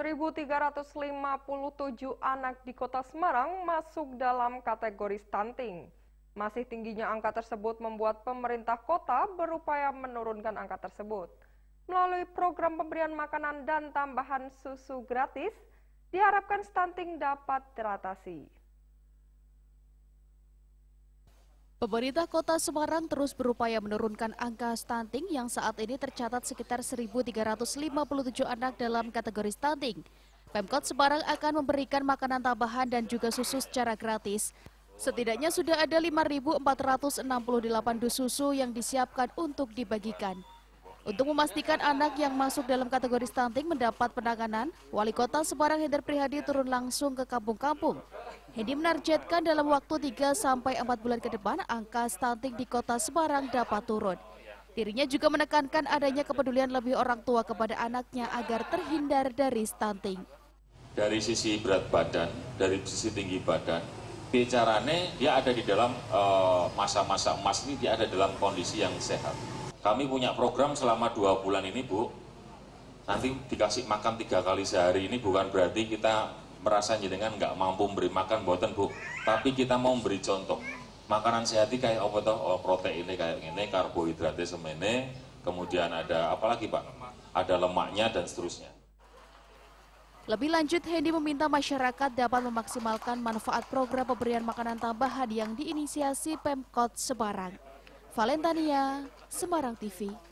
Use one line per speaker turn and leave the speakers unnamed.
1.357 anak di kota Semarang masuk dalam kategori stunting. Masih tingginya angka tersebut membuat pemerintah kota berupaya menurunkan angka tersebut. Melalui program pemberian makanan dan tambahan susu gratis, diharapkan stunting dapat teratasi.
Pemerintah Kota Semarang terus berupaya menurunkan angka stunting yang saat ini tercatat sekitar 1.357 anak dalam kategori stunting. Pemkot Semarang akan memberikan makanan tambahan dan juga susu secara gratis. Setidaknya sudah ada 5.468 dus susu yang disiapkan untuk dibagikan. Untuk memastikan anak yang masuk dalam kategori stunting mendapat penanganan, Wali Kota Semarang Hendar Prihadi turun langsung ke kampung-kampung. Hendi menarjetkan dalam waktu 3-4 bulan ke depan, angka stunting di kota Semarang dapat turun. Dirinya juga menekankan adanya kepedulian lebih orang tua kepada anaknya agar terhindar dari stunting.
Dari sisi berat badan, dari sisi tinggi badan, bicarane dia ada di dalam eh, masa-masa emas ini, dia ada dalam kondisi yang sehat kami punya program selama dua bulan ini, Bu. Nanti dikasih makan tiga kali sehari ini bukan berarti kita merasa jenengan nggak mampu memberi makan, buatan, Bu. Tapi kita mau memberi contoh. Makanan sehati kayak apa toh? Oh, proteinnya kayak ini, karbohidratnya semene, kemudian ada apa lagi Pak? Ada lemaknya dan seterusnya.
Lebih lanjut, Hendy meminta masyarakat dapat memaksimalkan manfaat program pemberian makanan tambahan yang diinisiasi Pemkot Semarang. Valentania, Semarang TV.